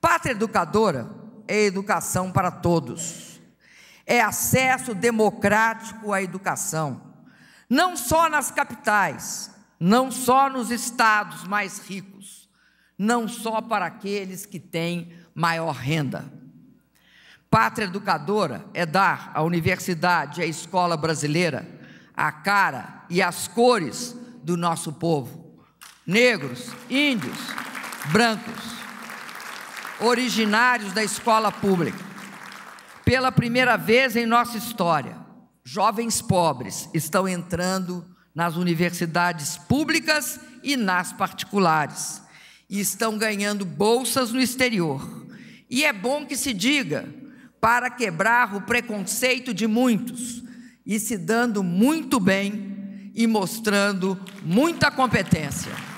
Pátria educadora é educação para todos. É acesso democrático à educação, não só nas capitais, não só nos estados mais ricos, não só para aqueles que têm maior renda. Pátria educadora é dar à universidade e à escola brasileira a cara e as cores do nosso povo: negros, índios, brancos, originários da escola pública. Pela primeira vez em nossa história, jovens pobres estão entrando nas universidades públicas e nas particulares, e estão ganhando bolsas no exterior. E é bom que se diga, para quebrar o preconceito de muitos, e se dando muito bem e mostrando muita competência.